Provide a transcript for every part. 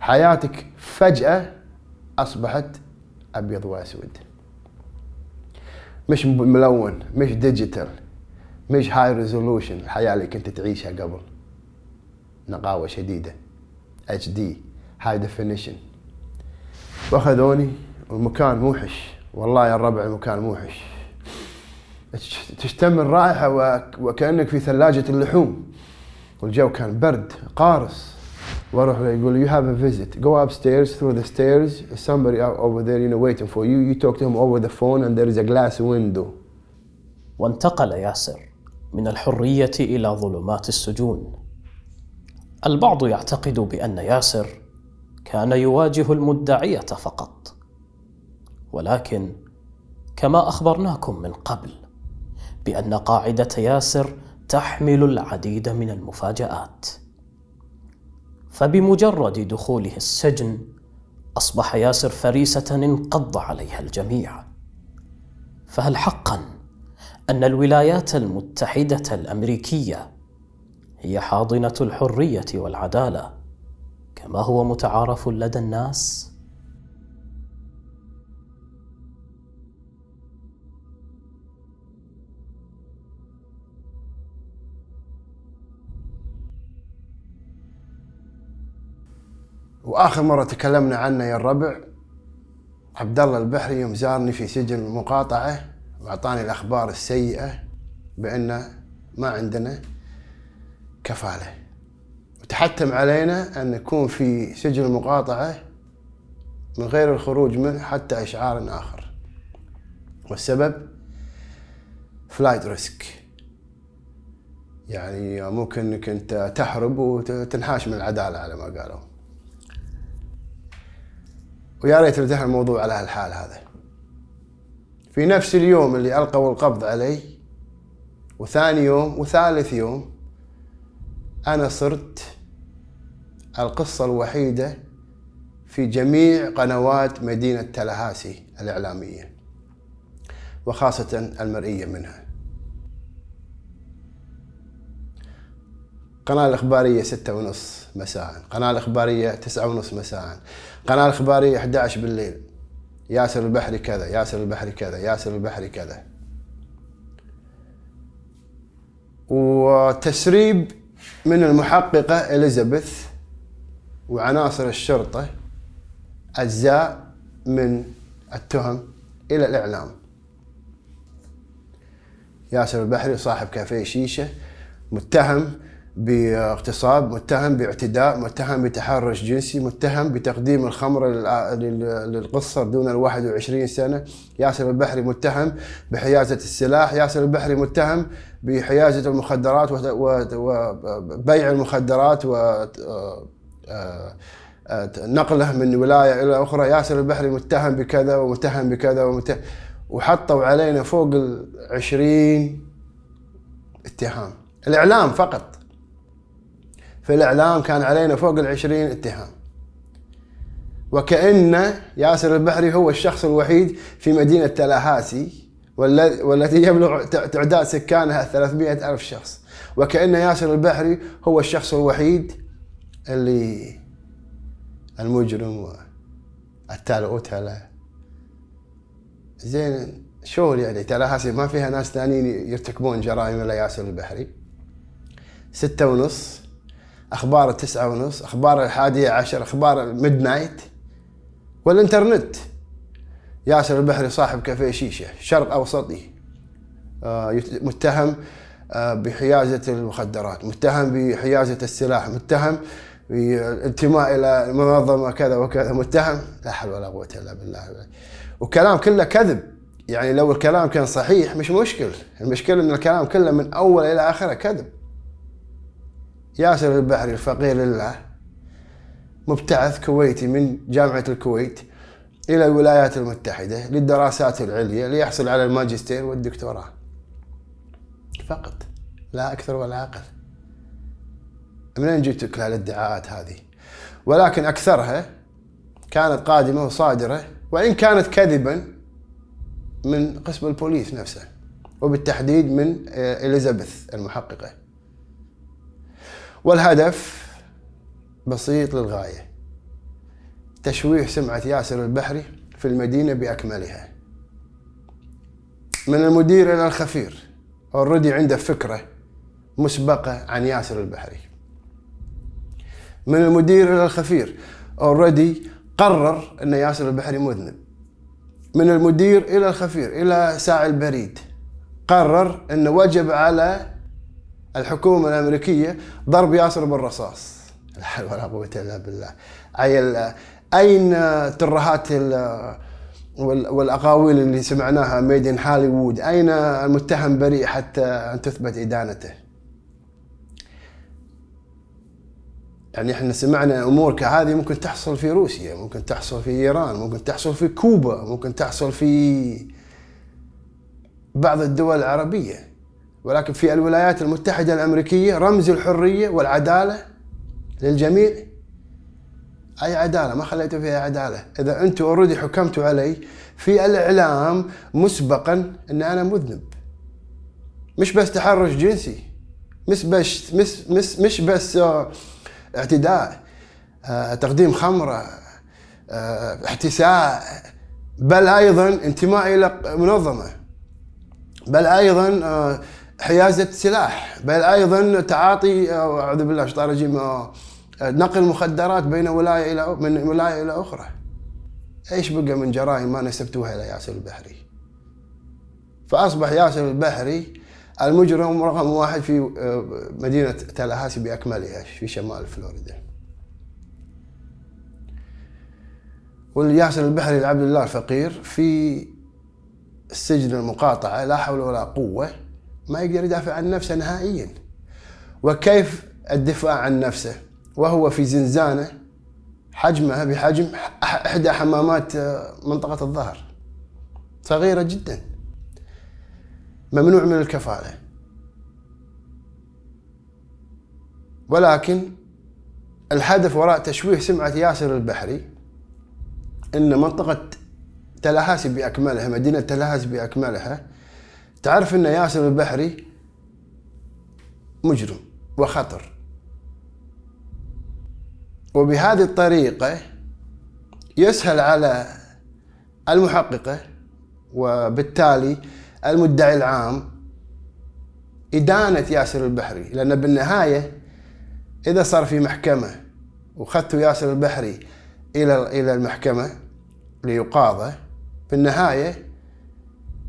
حياتك فجأة أصبحت أبيض وأسود مش ملون مش ديجيتال مش هاي ريزولوشن الحياة اللي كنت تعيشها قبل نقاوة شديدة اتش دي هاي ديفينيشن واخذوني والمكان موحش والله يا الربع المكان موحش تشتم الرائحة وكأنك في ثلاجة اللحوم والجو كان برد قارس واروح له يقول you have a visit go upstairs through the stairs somebody out over there you know waiting for you you talk to him over the phone and there is a glass window وانتقل ياسر من الحرية إلى ظلمات السجون البعض يعتقد بأن ياسر كان يواجه المدعية فقط ولكن كما أخبرناكم من قبل بأن قاعدة ياسر تحمل العديد من المفاجآت فبمجرد دخوله السجن اصبح ياسر فريسه انقض عليها الجميع فهل حقا ان الولايات المتحده الامريكيه هي حاضنه الحريه والعداله كما هو متعارف لدى الناس واخر مره تكلمنا عنه يا الربع عبد الله البحري يوم زارني في سجن المقاطعه واعطاني الاخبار السيئه بان ما عندنا كفاله وتحتم علينا ان نكون في سجن المقاطعه من غير الخروج منه حتى اشعار اخر والسبب فلايت ريسك يعني ممكن انك انت تحرب وتنحاش من العداله على ما قالوا ويا ريت انتهى الموضوع على هالحال هذا في نفس اليوم اللي ألقوا القبض علي وثاني يوم وثالث يوم أنا صرت القصة الوحيدة في جميع قنوات مدينة تلهاسي الإعلامية وخاصة المرئية منها القناة الإخبارية ستة ونص مساء القناة الإخبارية تسعة ونص مساء القناة الإخبارية 11 بالليل ياسر البحري كذا ياسر البحري كذا ياسر البحري كذا وتسريب من المحققة إليزابيث وعناصر الشرطة أجزاء من التهم إلى الإعلام ياسر البحري صاحب كافيه شيشة متهم باغتصاب متهم باعتداء متهم بتحرش جنسي متهم بتقديم الخمر للقصر دون ال 21 سنة ياسر البحري متهم بحيازة السلاح ياسر البحري متهم بحيازة المخدرات وبيع المخدرات و آه، آه، نقله من ولاية إلى أخرى ياسر البحري متهم بكذا ومتهم بكذا ومتهم وحطوا علينا فوق العشرين اتهام الإعلام فقط في الإعلام كان علينا فوق 20 اتهام وكأن ياسر البحري هو الشخص الوحيد في مدينة تلاهاسي والتي يبلغ تعداد سكانها 300 ألف شخص وكأن ياسر البحري هو الشخص الوحيد اللي المجرم والتالؤوت له زين شغل يعني تلاهاسي ما فيها ناس ثانيين يرتكبون جرائم الا ياسر البحري ستة ونص اخبار التسعة ونص اخبار الحادية عشر اخبار الميد نايت والانترنت ياسر البحري صاحب كافيه شيشة شرق اوسطي آه، متهم آه، بحيازة المخدرات متهم بحيازة السلاح متهم بالانتماء الى منظمه كذا وكذا متهم لا حول ولا قوه الا بالله وكلام كله كذب يعني لو الكلام كان صحيح مش مشكل المشكله ان الكلام كله من اول الى اخره كذب ياسر البحري الفقير لله مبتعث كويتي من جامعة الكويت إلى الولايات المتحدة للدراسات العليا ليحصل على الماجستير والدكتوراه فقط لا أكثر ولا أقل منين جبت كل هالادعاءات هذه ولكن أكثرها كانت قادمة وصادرة وإن كانت كذبا من قسم البوليس نفسه وبالتحديد من آه، إليزابيث المحققة والهدف بسيط للغاية تشويه سمعة ياسر البحري في المدينة بأكملها من المدير إلى الخفير اوريدي عنده فكرة مسبقة عن ياسر البحري من المدير إلى الخفير اوريدي قرر أن ياسر البحري مذنب من المدير إلى الخفير إلى ساعي البريد قرر أنه وجب على الحكومة الأمريكية ضرب ياسر بالرصاص لا حول ولا قوة إلا بالله عيل أين ترهات والأقاويل اللي سمعناها ميدن هوليوود أين المتهم بريء حتى أن تثبت إدانته يعني احنا سمعنا امور كهذه ممكن تحصل في روسيا، ممكن تحصل في ايران، ممكن تحصل في كوبا، ممكن تحصل في بعض الدول العربيه. ولكن في الولايات المتحدة الأمريكية رمز الحرية والعدالة للجميع أي عدالة ما خليتوا فيها عدالة إذا أنتم أوريدي حكمتوا علي في الإعلام مسبقا أن أنا مذنب مش بس تحرش جنسي مش بس مش مش, مش بس آه، اعتداء آه، تقديم خمرة آه، احتساء بل أيضا انتماء إلى منظمة بل ايضا حيازة سلاح بل أيضا تعاطي أعوذ بالله الشيطان الرجيم آه، نقل مخدرات بين ولاية إلى من ولاية إلى أخرى ايش بقى من جرائم ما نسبتوها الى ياسر البحري فاصبح ياسر البحري المجرم رقم واحد في آه، مدينه تالاهاسي باكملها في شمال فلوريدا والياسر البحري العبد الله الفقير في السجن المقاطعه لا حول ولا قوه ما يقدر يدافع عن نفسه نهائيا وكيف الدفاع عن نفسه وهو في زنزانه حجمها بحجم احدى حمامات منطقه الظهر صغيره جدا ممنوع من الكفاله ولكن الهدف وراء تشويه سمعه ياسر البحري ان منطقه تلهاسي باكملها مدينه تلهاسي باكملها تعرف ان ياسر البحري مجرم وخطر وبهذه الطريقة يسهل على المحققة وبالتالي المدعي العام إدانة ياسر البحري لأن بالنهاية إذا صار في محكمة وخذت ياسر البحري إلى إلى المحكمة ليقاضى بالنهاية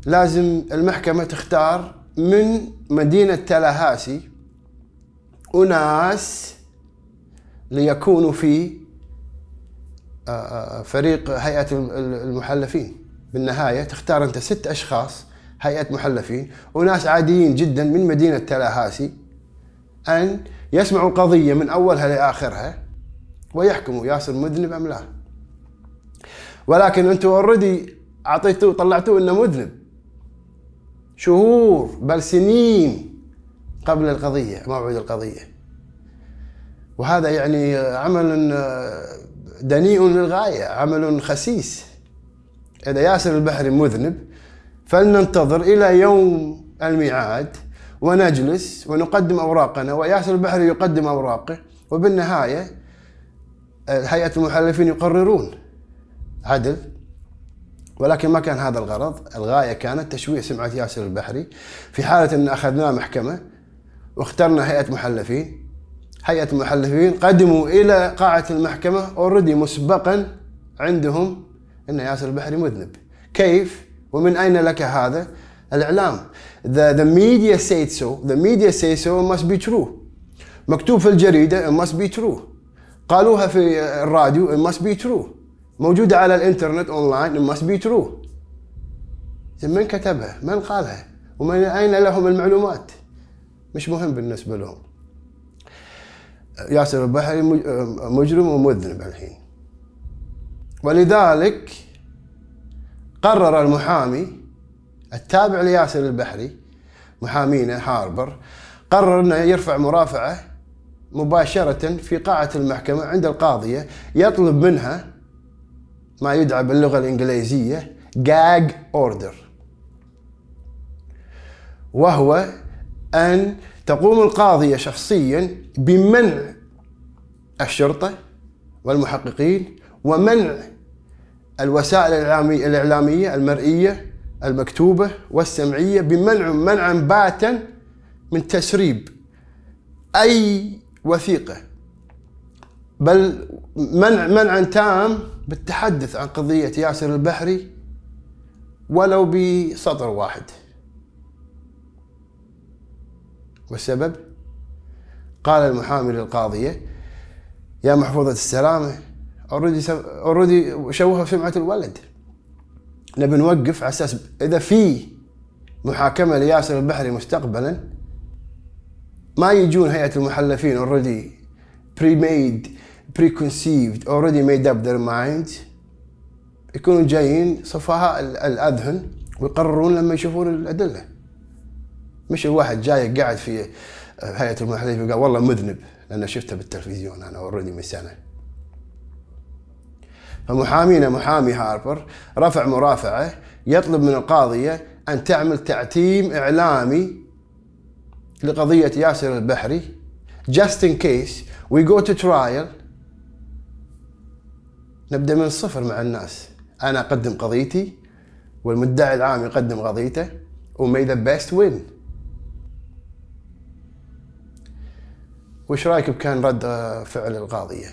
لازم المحكمة تختار من مدينة تلاهاسي أناس ليكونوا في آه، آه، فريق هيئة المحلفين بالنهاية تختار أنت ست أشخاص هيئة محلفين وناس عاديين جدا من مدينة تلاهاسي أن يسمعوا قضية من أولها لآخرها ويحكموا ياسر مذنب أم لا ولكن أنتوا اوريدي أعطيتوه طلعتوه أنه مذنب شهور بل سنين قبل القضية موعد القضية وهذا يعني عمل دنيء للغاية عمل خسيس إذا ياسر البحري مذنب فلننتظر إلى يوم الميعاد ونجلس ونقدم أوراقنا وياسر البحري يقدم أوراقه وبالنهاية هيئة المحلفين يقررون عدل ولكن ما كان هذا الغرض الغاية كانت تشويه سمعة ياسر البحري في حالة أن أخذناه محكمة واخترنا هيئة محلفين هيئة المحلفين قدموا إلى قاعة المحكمة اوريدي مسبقا عندهم أن ياسر البحري مذنب كيف ومن أين لك هذا الإعلام the, the media said so the media say so must be true مكتوب في الجريدة it must be true قالوها في الراديو it must be true موجودة على الانترنت اونلاين must be true من كتبها من قالها ومن اين لهم المعلومات مش مهم بالنسبة لهم ياسر البحري مجرم ومذنب الحين ولذلك قرر المحامي التابع لياسر البحري محامينا هاربر قرر انه يرفع مرافعه مباشرة في قاعة المحكمة عند القاضية يطلب منها ما يدعى باللغة الإنجليزية gag order وهو أن تقوم القاضية شخصيا بمنع الشرطة والمحققين ومنع الوسائل الإعلامية المرئية المكتوبة والسمعية بمنع منعا باتا من تسريب أي وثيقة بل منع منعا تام بالتحدث عن قضية ياسر البحري ولو بسطر واحد والسبب قال المحامي للقاضية يا محفوظة السلامة اوريدي اوريدي شوهوا سمعة الولد نبي نوقف على اساس اذا في محاكمة لياسر البحري مستقبلا ما يجون هيئة المحلفين اوريدي بري ميد preconceived already made up their mind يكونوا جايين صفهاء الاذهن ويقررون لما يشوفون الادله مش الواحد جاي قاعد في آه، هيئه المحلفين قال والله مذنب لانه شفته بالتلفزيون انا اوريدي من سنه فمحامينا محامي هاربر رفع مرافعه يطلب من القاضيه ان تعمل تعتيم اعلامي لقضيه ياسر البحري just in case we go to trial نبدا من الصفر مع الناس انا اقدم قضيتي والمدعي العام يقدم قضيته وميد ذا بيست وين وش رايك بكان رد فعل القاضيه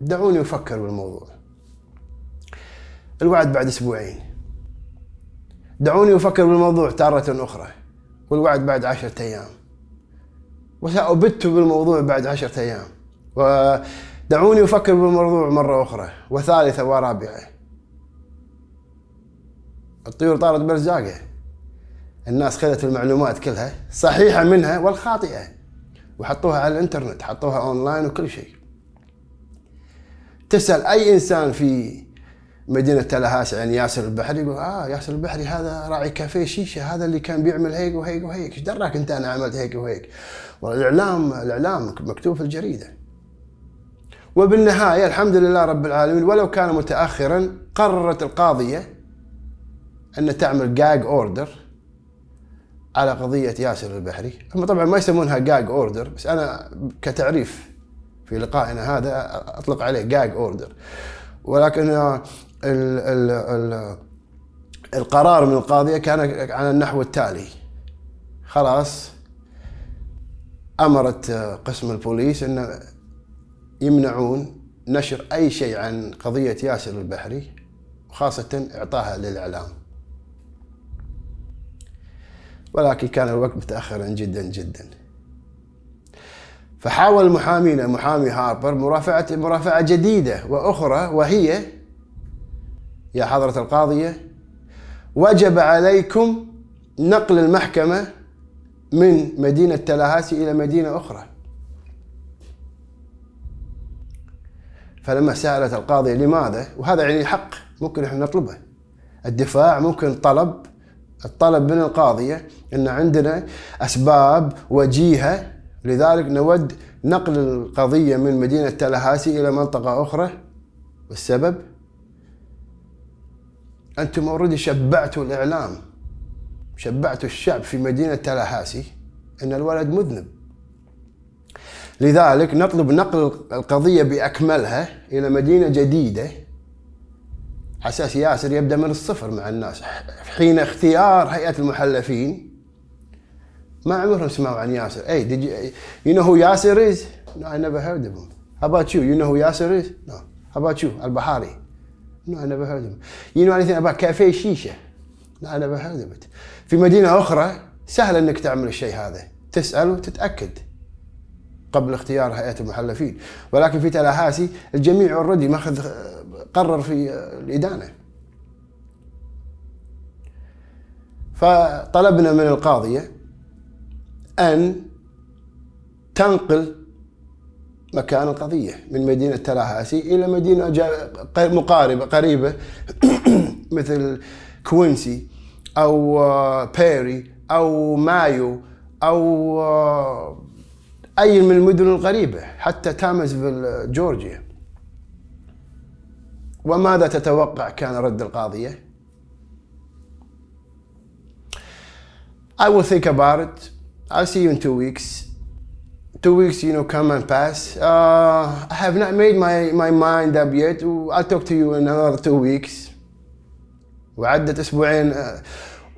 دعوني افكر بالموضوع الوعد بعد اسبوعين دعوني افكر بالموضوع تاره اخرى والوعد بعد عشرة ايام وسأبت بالموضوع بعد عشرة ايام و دعوني أفكر بالموضوع مرة أخرى وثالثة ورابعة الطيور طارت برزاقة الناس خذت المعلومات كلها صحيحة منها والخاطئة وحطوها على الانترنت حطوها اونلاين وكل شيء تسأل أي إنسان في مدينة تلهاس عن ياسر البحري يقول اه ياسر البحري هذا راعي كافيه شيشه هذا اللي كان بيعمل هيك وهيك وهيك ايش دراك انت انا عملت هيك وهيك والاعلام الاعلام مكتوب في الجريده وبالنهاية الحمد لله رب العالمين ولو كان متأخرا قررت القاضية أن تعمل جاج أوردر على قضية ياسر البحري هم طبعا ما يسمونها جاج أوردر بس أنا كتعريف في لقائنا هذا أطلق عليه جاج أوردر ولكن الـ الـ الـ القرار من القاضية كان على النحو التالي خلاص أمرت قسم البوليس أن يمنعون نشر أي شيء عن قضية ياسر البحري وخاصة إعطاها للإعلام ولكن كان الوقت متأخرا جدا جدا فحاول محامينا محامي هاربر مرافعة مرافعة جديدة وأخرى وهي يا حضرة القاضية وجب عليكم نقل المحكمة من مدينة تلاهاسي إلى مدينة أخرى فلما سالت القاضيه لماذا وهذا يعني حق ممكن احنا نطلبه الدفاع ممكن طلب الطلب من القاضيه ان عندنا اسباب وجيهه لذلك نود نقل القضيه من مدينه تالاهاسي الى منطقه اخرى والسبب انتم اوريدي شبعتوا الاعلام شبعتوا الشعب في مدينه تالاهاسي ان الولد مذنب لذلك نطلب نقل القضية بأكملها إلى مدينة جديدة حساس ياسر يبدأ من الصفر مع الناس حين اختيار هيئة المحلفين ما عمرهم سمعوا عن ياسر اي ديجي يو نو هو ياسر إز؟ نو أي نيفر هيرد أوف هيم أباوت يو يو نو هو ياسر إز؟ نو أباوت يو البحاري البحاري أي نيفر هيرد أوف هيم يو نو أني anything أباوت كافيه شيشة نو أي نيفر هيرد أوف هيم في مدينة أخرى سهل أنك تعمل الشيء هذا تسأل وتتأكد قبل اختيار هيئه المحلفين ولكن في تلاهاسي الجميع اوريدي ماخذ قرر في الادانه فطلبنا من القاضيه ان تنقل مكان القضيه من مدينه تلاهاسي الى مدينه مقاربه قريبه مثل كوينسي او آه، بيري او مايو او آه، أي من المدن القريبة حتى تامزفيل جورجيا وماذا تتوقع كان رد القاضية؟ I will think about it. I'll see you in two weeks. Two weeks, you know, come and pass. Uh, I have not made my, my mind up yet. I'll talk to you in another two weeks. وعدت أسبوعين uh,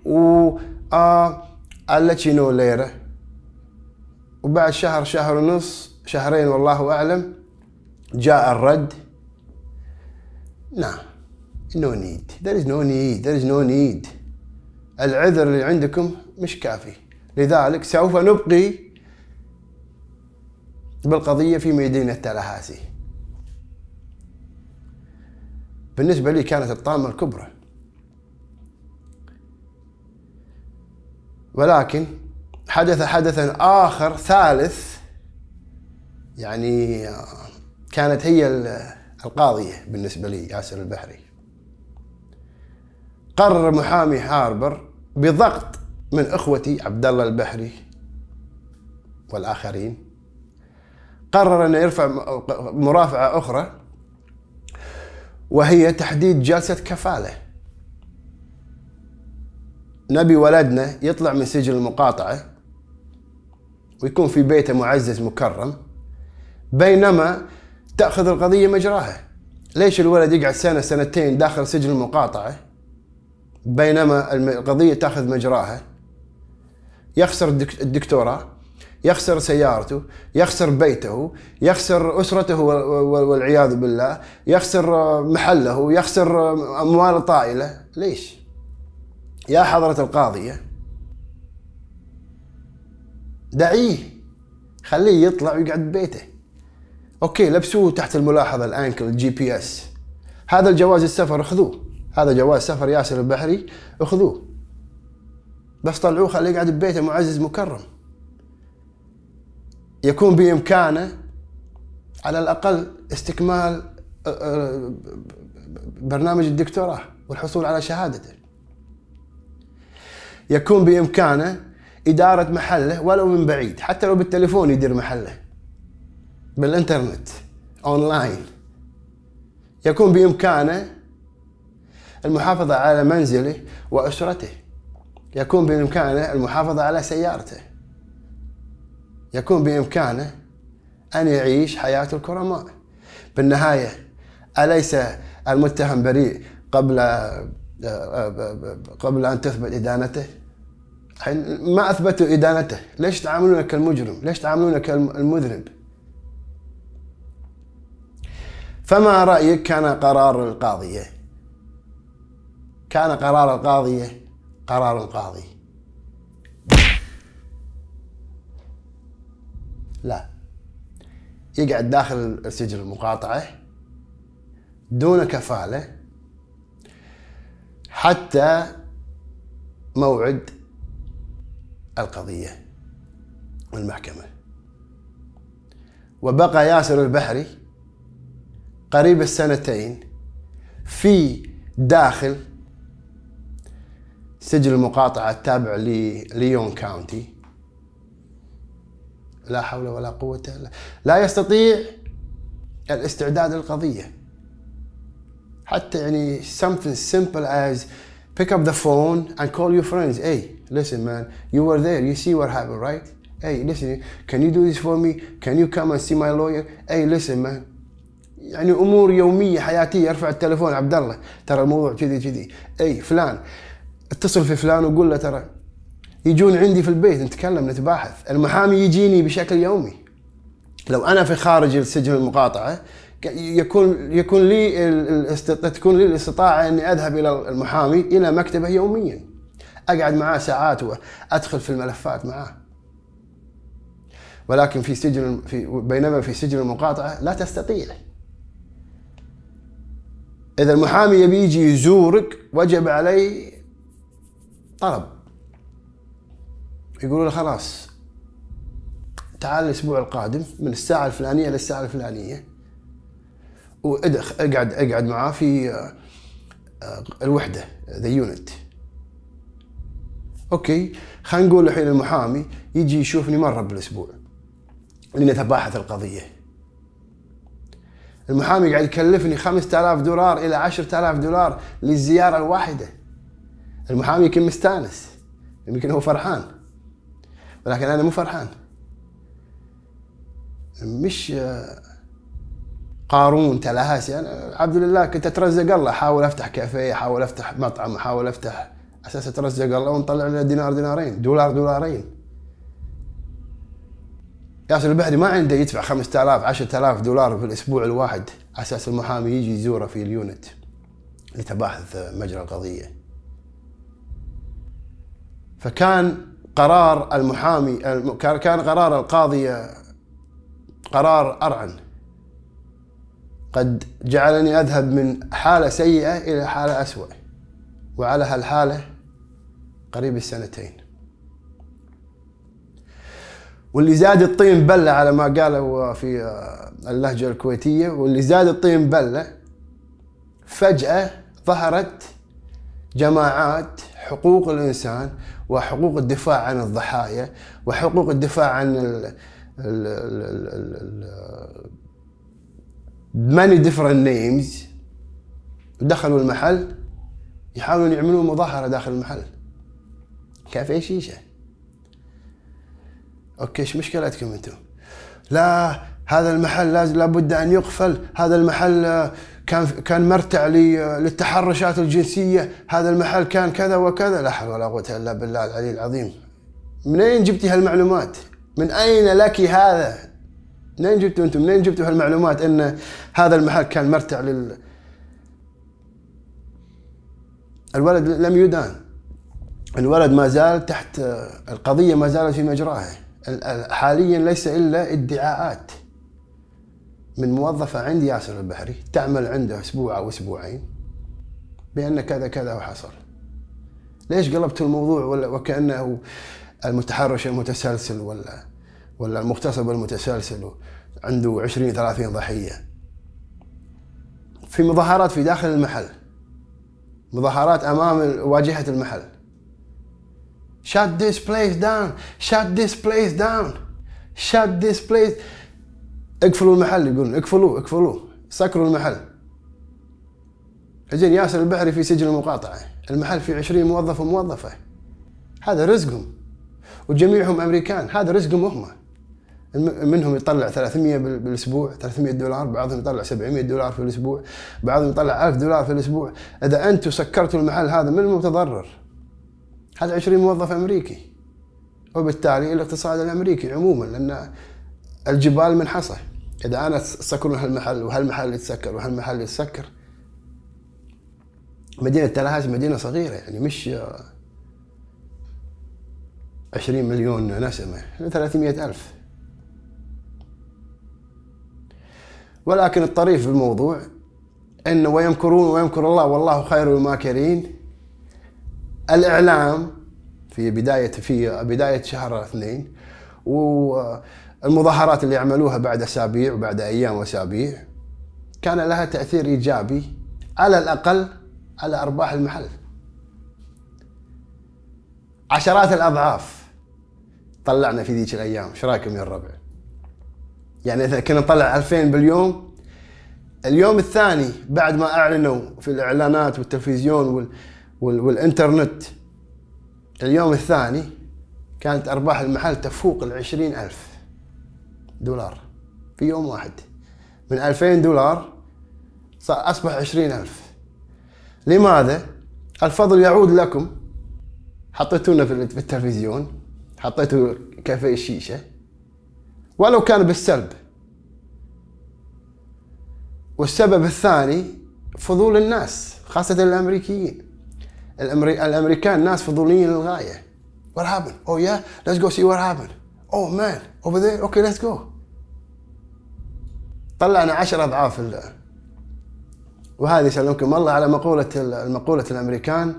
و uh, I'll let you know later. وبعد شهر شهر ونص شهرين والله أعلم جاء الرد نعم نو نيد ذير از نو نيد ذير از نو نيد العذر اللي عندكم مش كافي لذلك سوف نبقي بالقضية في مدينة تالاهاسي بالنسبة لي كانت الطامة الكبرى ولكن حدث حدثا آخر ثالث يعني كانت هي القاضية بالنسبة لي ياسر البحري قرر محامي هاربر بضغط من اخوتي عبد الله البحري والاخرين قرر انه يرفع مرافعه اخرى وهي تحديد جلسه كفاله نبي ولدنا يطلع من سجن المقاطعه ويكون في بيته معزز مكرم بينما تأخذ القضية مجراها ليش الولد يقعد سنة سنتين داخل سجن المقاطعة بينما القضية تأخذ مجراها يخسر الدكتوراه يخسر سيارته يخسر بيته يخسر أسرته والعياذ بالله يخسر محله يخسر أموال طائلة ليش؟ يا حضرة القاضية دعيه خليه يطلع ويقعد ببيته اوكي لبسوه تحت الملاحظه الانكل الجي بي اس هذا الجواز السفر خذوه هذا جواز سفر ياسر البحري خذوه بس طلعوه خليه يقعد ببيته معزز مكرم يكون بامكانه على الاقل استكمال آه، آه، برنامج الدكتوراه والحصول على شهادته يكون بامكانه إدارة محله ولو من بعيد حتى لو بالتليفون يدير محله بالإنترنت أونلاين يكون بإمكانه المحافظة على منزله وأسرته يكون بإمكانه المحافظة على سيارته يكون بإمكانه أن يعيش حياة الكرماء بالنهاية أليس المتهم بريء قبل آه، آه، آه، قبل أن تثبت إدانته ما اثبتوا ادانته، ليش تعاملونه كالمجرم؟ ليش تعاملونه كالمذنب؟ فما رايك كان قرار القاضيه؟ كان قرار القاضيه قرار القاضي. لا يقعد داخل السجن المقاطعه دون كفاله حتى موعد القضية والمحكمة وبقى ياسر البحري قريب السنتين في داخل سجل المقاطعة التابع لليون كاونتي لا حول ولا قوة إلا لا يستطيع الاستعداد للقضية حتى يعني something simple as pick up the phone and call your friends hey. إيه؟ listen, man, you were there. You see what happened, right? Hey, listen, can you do this for me? Can you come and see my lawyer? Hey, listen, man. يعني امور يوميه حياتيه ارفع التليفون عبد الله ترى الموضوع كذي كذي اي فلان اتصل في فلان وقول له ترى يجون عندي في البيت نتكلم نتباحث المحامي يجيني بشكل يومي لو انا في خارج السجن المقاطعه يكون يكون لي تكون لي الاستطاعه اني اذهب الى المحامي الى مكتبه يوميا اقعد معاه ساعات وادخل في الملفات معاه ولكن في سجن في بينما في سجن المقاطعه لا تستطيع اذا المحامي يبي يجي يزورك وجب عليه طلب يقولوا له خلاص تعال الاسبوع القادم من الساعه الفلانيه للساعه الفلانيه وادخ اقعد اقعد معاه في آه، آه، الوحده ذا يونت اوكي خلينا نقول الحين المحامي يجي يشوفني مره بالاسبوع لنتباحث القضيه المحامي قاعد يكلفني 5000 دولار الى 10000 دولار للزياره الواحده المحامي يمكن مستانس يمكن هو فرحان ولكن انا مو فرحان مش آه، قارون تلهاسي انا عبد الله كنت اترزق الله احاول افتح كافيه احاول افتح مطعم احاول افتح اساس اترزق الله ونطلع لنا دينار دينارين دولار دولارين ياسر البحري ما عنده يدفع 5000 10000 دولار في الاسبوع الواحد على اساس المحامي يجي يزوره في اليونت لتباحث مجرى القضيه فكان قرار المحامي كان قرار القاضي قرار أرعن قد جعلني أذهب من حالة سيئة إلى حالة اسوء وعلى هالحالة قريب السنتين واللي زاد الطين بله على ما قالوا في اللهجه الكويتيه واللي زاد الطين بله فجاه ظهرت جماعات حقوق الانسان وحقوق الدفاع عن الضحايا وحقوق الدفاع عن ال ال ال ال ال many different names دخلوا المحل يحاولون يعملون مظاهره داخل المحل كافيه شيشه اوكي ايش مشكلتكم انتم؟ لا هذا المحل لازم لابد ان يقفل، هذا المحل آه، كان كان مرتع آه، للتحرشات الجنسيه، هذا المحل كان كذا وكذا، لا حول ولا قوه الا بالله العلي العظيم. منين جبتي هالمعلومات؟ من اين لك هذا؟ منين جبتوا انتم؟ منين جبتوا هالمعلومات ان هذا المحل كان مرتع لل الولد لم يدان الولد ما زال تحت القضية ما زالت في مجراها حاليا ليس إلا ادعاءات من موظفة عند ياسر البحري تعمل عنده أسبوع أو أسبوعين بأن كذا كذا وحصل ليش قلبت الموضوع ولا وكأنه المتحرش المتسلسل ولا ولا المغتصب المتسلسل عنده 20 30 ضحية في مظاهرات في داخل المحل مظاهرات أمام واجهة المحل Shut this place down. Shut this place down. Shut this place. اقفلوا المحل يقولون اقفلوه اقفلوه سكروا المحل. اجين ياسر البحري في سجن المقاطعة المحل فيه 20 موظف وموظفة هذا رزقهم وجميعهم امريكان هذا رزقهم هم منهم يطلع 300 بالاسبوع 300 دولار بعضهم يطلع 700 دولار في الاسبوع بعضهم يطلع 1000 دولار في الاسبوع اذا انتم سكرتوا المحل هذا من المتضرر هذا 20 موظف امريكي وبالتالي الاقتصاد الامريكي عموما لان الجبال منحصه اذا انا سكرون هالمحل وهالمحل يتسكر وهالمحل يتسكر مدينه تلاهاج مدينه صغيره يعني مش 20 مليون نسمه 300 يعني الف ولكن الطريف في الموضوع انه ويمكرون ويمكر الله والله خير الماكرين الاعلام في بدايه في بدايه شهر اثنين والمظاهرات اللي عملوها بعد اسابيع وبعد ايام واسابيع كان لها تاثير ايجابي على الاقل على ارباح المحل عشرات الاضعاف طلعنا في ذيك الايام ايش رايكم يا الربع يعني اذا كنا نطلع 2000 باليوم اليوم الثاني بعد ما اعلنوا في الاعلانات والتلفزيون وال... والانترنت اليوم الثاني كانت أرباح المحل تفوق العشرين ألف دولار في يوم واحد من ألفين دولار أصبح عشرين ألف لماذا؟ الفضل يعود لكم حطيتونا في التلفزيون حطيتوا كافيه الشيشة ولو كان بالسلب والسبب الثاني فضول الناس خاصة الأمريكيين الأمري... الامريكان ناس فضوليين للغايه What happened? Oh yeah, let's go see what happened. Oh man, over there. Okay, let's go. طلعنا عشر اضعاف ال... وهذه سلمكم الله على مقولة المقولة الامريكان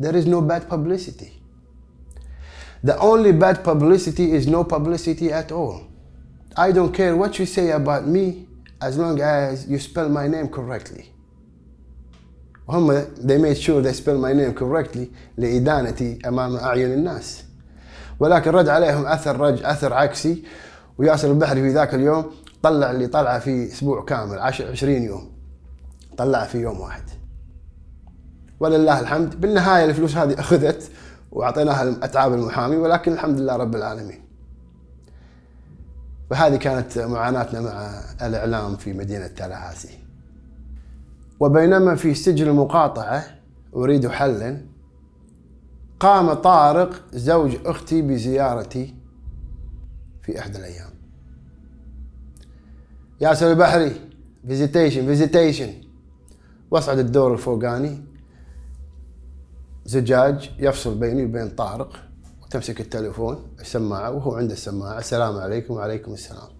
There is no bad publicity. The only bad publicity is no publicity at all. I don't care what you say about me as long as you spell my name correctly. وهم they made sure they spell my name correctly لإدانتي أمام أعين الناس ولكن رد عليهم أثر رج أثر عكسي وياسر البحري في ذاك اليوم طلع اللي طلعه في أسبوع كامل 20 يوم طلع في يوم واحد ولله الحمد بالنهاية الفلوس هذه أخذت وأعطيناها لأتعاب المحامي ولكن الحمد لله رب العالمين فهذه كانت معاناتنا مع الإعلام في مدينة تالاهاسي وبينما في سجن المقاطعة أريد حلا قام طارق زوج أختي بزيارتي في إحدى الأيام ياسر البحري فيزيتيشن فيزيتيشن واصعد الدور الفوقاني زجاج يفصل بيني وبين طارق وتمسك التليفون السماعة وهو عنده السماعة السلام عليكم وعليكم السلام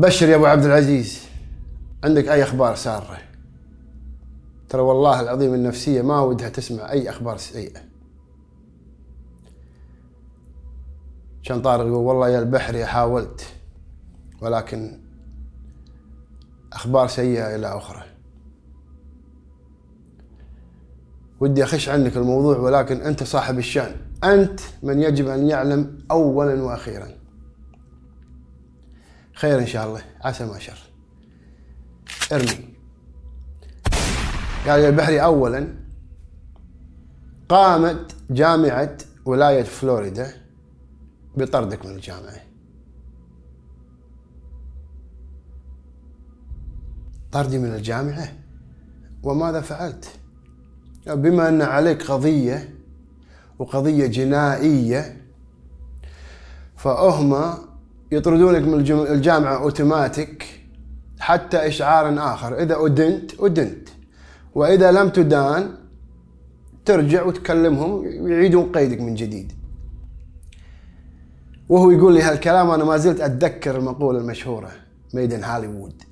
بشر يا ابو عبد العزيز عندك اي اخبار ساره ترى والله العظيم النفسيه ما ودها تسمع اي اخبار سيئه كان طارق يقول والله يا البحري حاولت ولكن اخبار سيئه الى اخرى ودي اخش عنك الموضوع ولكن انت صاحب الشان انت من يجب ان يعلم اولا واخيرا خير ان شاء الله عسى ما شر ارمي قال البحري اولا قامت جامعه ولايه فلوريدا بطردك من الجامعه طردي من الجامعه وماذا فعلت بما ان عليك قضيه وقضيه جنائيه فأهما يطردونك من الجامعه اوتوماتيك حتى اشعار اخر اذا ادنت ادنت واذا لم تدان ترجع وتكلمهم ويعيدون قيدك من جديد وهو يقول لي هالكلام انا ما زلت اتذكر المقوله المشهوره ميد ان هوليوود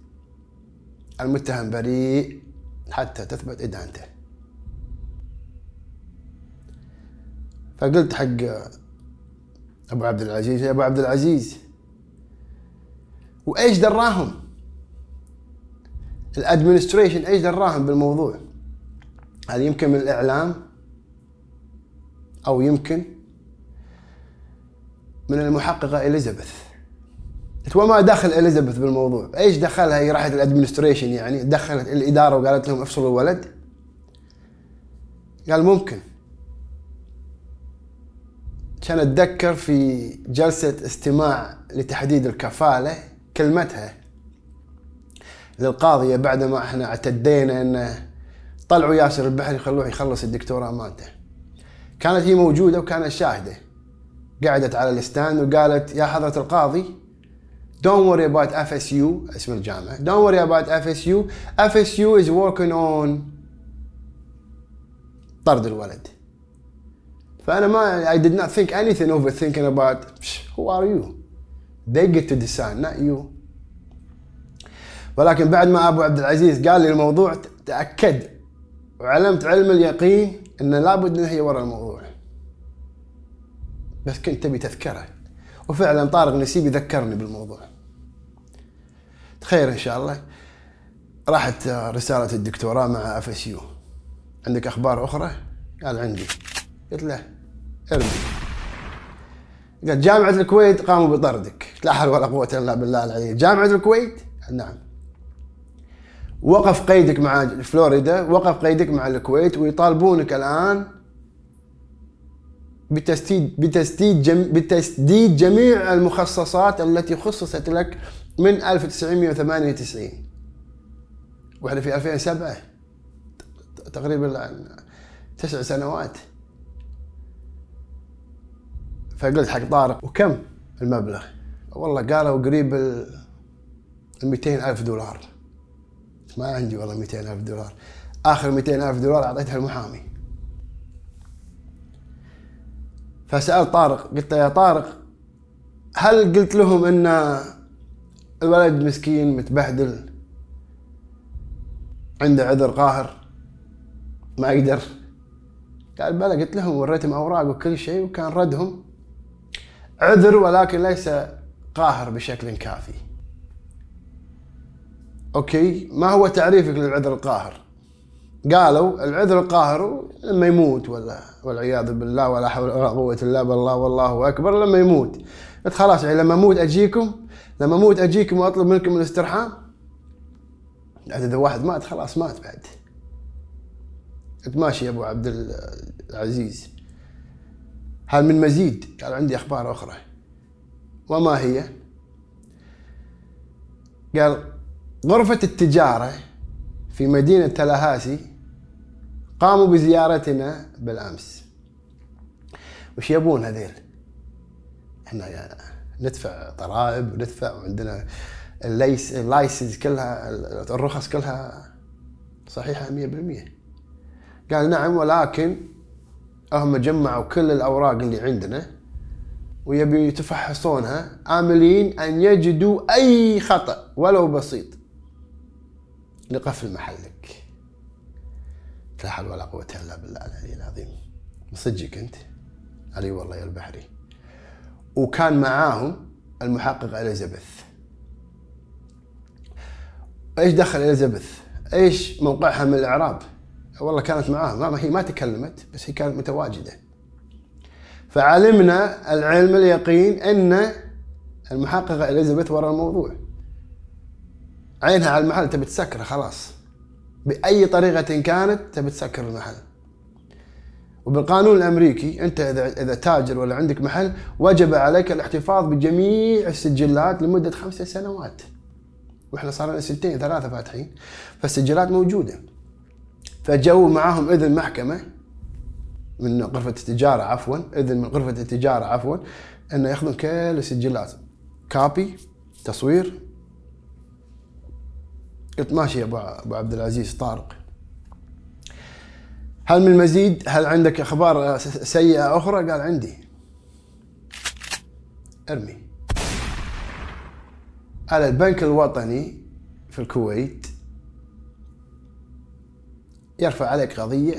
المتهم بريء حتى تثبت ادانته فقلت حق ابو عبد العزيز يا ابو عبد العزيز وايش دراهم الادمنستريشن ايش دراهم بالموضوع هذا يمكن من الاعلام او يمكن من المحققه اليزابيث وما دخل اليزابيث بالموضوع ايش دخلها هي راحت الادمنستريشن يعني دخلت الاداره وقالت لهم افصلوا الولد قال ممكن كان اتذكر في جلسه استماع لتحديد الكفاله كلمتها للقاضيه بعد ما احنا اعتدينا انه طلعوا ياسر البحري خلوه يخلص الدكتوراه مالته كانت هي موجوده وكانت شاهده قعدت على الستاند وقالت يا حضره القاضي don't worry about FSU اسم الجامعه don't worry about FSU FSU is working on طرد الولد فانا ما I did not think anything over thinking about who are you They get to decide, not you. ولكن بعد ما ابو عبد العزيز قال لي الموضوع تاكد وعلمت علم اليقين ان لابد هي ورا الموضوع. بس كنت تبي تذكره وفعلا طارق نسيبي ذكرني بالموضوع. تخير ان شاء الله راحت رساله الدكتوراه مع اف اس يو. عندك اخبار اخرى؟ قال عندي. قلت له ارمي قال جامعة الكويت قاموا بطردك لا حول ولا قوة إلا بالله العلي جامعة الكويت نعم وقف قيدك مع فلوريدا وقف قيدك مع الكويت ويطالبونك الآن بتسديد بتسديد جم بتسديد جميع المخصصات التي خصصت لك من 1998 واحنا في 2007 تقريبا تسع سنوات فقلت حق طارق وكم المبلغ؟ والله قالوا قريب ال 200 ألف دولار ما عندي والله 200 ألف دولار آخر 200 ألف دولار أعطيتها المحامي فسأل طارق قلت له يا طارق هل قلت لهم أن الولد مسكين متبهدل عنده عذر قاهر ما يقدر قال بلى قلت لهم وريتهم أوراق وكل شيء وكان ردهم عذر ولكن ليس قاهر بشكل كافي اوكي ما هو تعريفك للعذر القاهر قالوا العذر القاهر لما يموت ولا والعياذ بالله ولا حول ولا قوه الا بالله والله اكبر لما يموت قلت خلاص يعني لما اموت اجيكم لما اموت اجيكم واطلب منكم الاسترحام اذا واحد مات خلاص مات بعد قلت ماشي يا ابو عبد العزيز هل من مزيد؟ قال عندي أخبار أخرى وما هي؟ قال غرفة التجارة في مدينة تلاهاسي قاموا بزيارتنا بالأمس وش يبون هذيل؟ احنا يعني ندفع ضرائب وندفع وعندنا الليس اللايسنس كلها الرخص كلها صحيحة 100% قال نعم ولكن هم جمعوا كل الاوراق اللي عندنا ويبي يتفحصونها عاملين ان يجدوا اي خطا ولو بسيط لقفل محلك لا حول ولا قوه الا بالله العلي العظيم مصدقك انت علي والله يا البحري وكان معاهم المحقق اليزابيث ايش دخل اليزابيث؟ ايش موقعها من الاعراب؟ والله كانت معاه ما هي ما تكلمت بس هي كانت متواجده فعلمنا العلم اليقين ان المحققه اليزابيث ورا الموضوع عينها على المحل تبي تسكره خلاص باي طريقه كانت تبي تسكر المحل وبالقانون الامريكي انت اذا اذا تاجر ولا عندك محل وجب عليك الاحتفاظ بجميع السجلات لمده خمسة سنوات واحنا صار لنا سنتين ثلاثه فاتحين فالسجلات موجوده فجو معاهم اذن محكمه من غرفه التجاره عفوا اذن من غرفه التجاره عفوا انه ياخذون كل السجلات كابي تصوير قلت ماشي يا ابو عبد العزيز طارق هل من مزيد هل عندك اخبار سيئه اخرى قال عندي ارمي على البنك الوطني في الكويت يرفع عليك قضية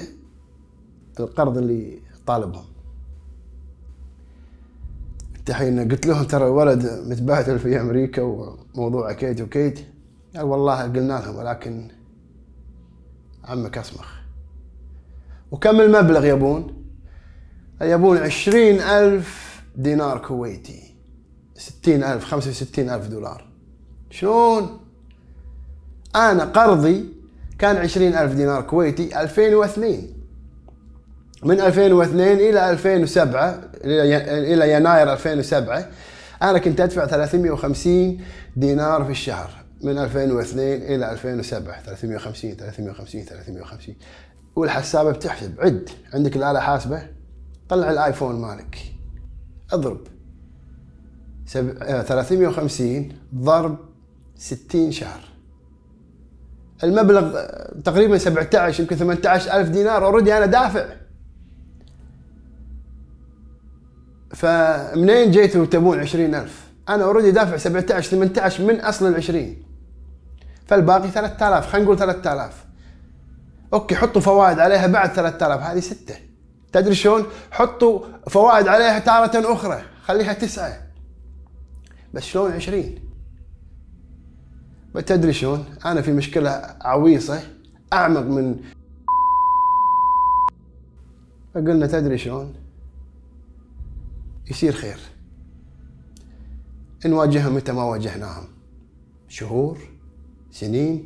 القرض اللي طالبهم الحين قلت لهم ترى الولد متبهدل في امريكا وموضوع كيت وكيت قال والله قلنا لهم ولكن عمك اسمخ وكم المبلغ يبون يبون عشرين ألف دينار كويتي ستين ألف خمسة وستين ألف دولار شلون أنا قرضي كان 20000 دينار كويتي 2002 من 2002 الى 2007 الى يناير 2007 انا كنت ادفع 350 دينار في الشهر من 2002 الى 2007 350 350 350 والحسابه بتحسب عد عندك الاله حاسبه طلع الايفون مالك اضرب 350 آه، ضرب 60 شهر المبلغ آه، تقريبا 17 يمكن 18000 دينار اوريدي انا دافع فمنين جيتوا تبون 20000 انا اوريدي دافع 17 18 من اصل ال 20 فالباقي 3000 خلينا نقول 3000 اوكي حطوا فوائد عليها بعد 3000 هذه 6 تدري شلون؟ حطوا فوائد عليها تارة اخرى خليها 9 بس شلون 20؟ تدري شلون؟ انا في مشكله عويصه اعمق من فقلنا تدري شلون؟ يصير خير نواجههم متى ما واجهناهم شهور سنين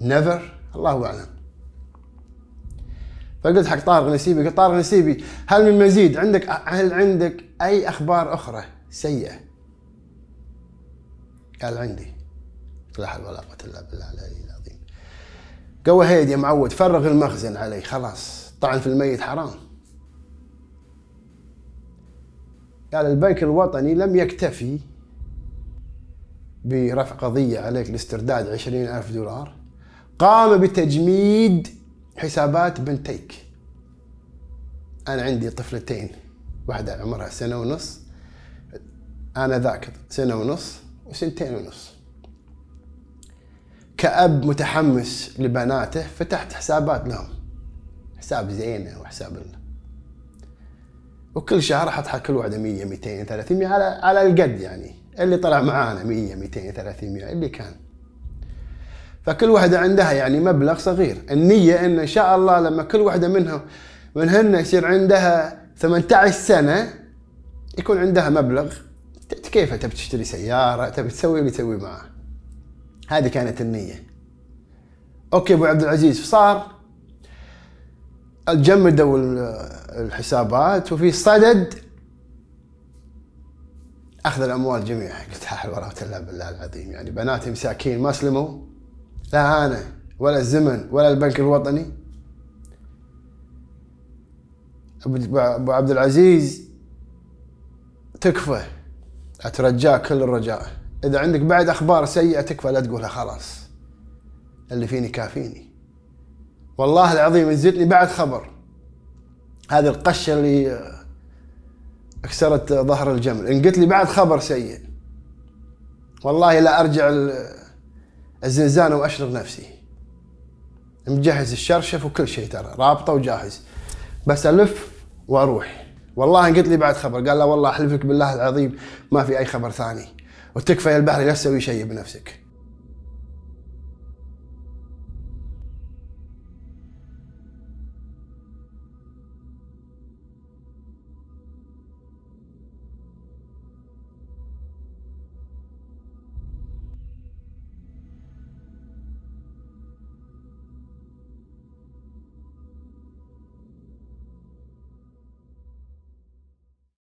نيفر الله اعلم فقلت حق طارق نسيبي قلت طارق نسيبي هل من مزيد عندك هل عندك اي اخبار اخرى سيئه؟ قال عندي لا حول ولا قوة إلا بالله العلي العظيم قوي هيد يا معود فرغ المخزن علي خلاص طعن في الميت حرام قال البنك الوطني لم يكتفي برفع قضية عليك لاسترداد عشرين ألف دولار قام بتجميد حسابات بنتيك أنا عندي طفلتين واحدة عمرها سنة ونص أنا ذاك سنة ونص وسنتين ونص كأب متحمس لبناته فتحت حسابات لهم حساب زينة وحساب لنا وكل شهر احط حق كل واحده 100 200 300 على على القد يعني اللي طلع معانا 100 200 300 اللي كان فكل واحده عندها يعني مبلغ صغير النيه ان ان شاء الله لما كل واحده منهم منهن يصير عندها 18 سنه يكون عندها مبلغ كيف تبي تشتري سياره تبي تسوي اللي تسوي معاه هذه كانت النية اوكي ابو عبد العزيز صار جمدوا الحسابات وفي صدد اخذ الاموال جميعها قلت لا حول ولا قوه الا بالله العظيم يعني بناتي مساكين ما سلموا لا انا ولا الزمن ولا البنك الوطني ابو عبد العزيز تكفى اترجاك كل الرجاء اذا عندك بعد اخبار سيئه تكفى لا تقولها خلاص اللي فيني كافيني والله العظيم لي بعد خبر هذه القشه اللي كسرت ظهر الجمل ان قلت لي بعد خبر سيء والله لا ارجع الزنزانه واشرب نفسي مجهز الشرشف وكل شيء ترى رابطه وجاهز بس الف واروح والله إن قلت لي بعد خبر قال لا والله احلفك بالله العظيم ما في اي خبر ثاني وتكفى يا البحر لا تسوي شيء بنفسك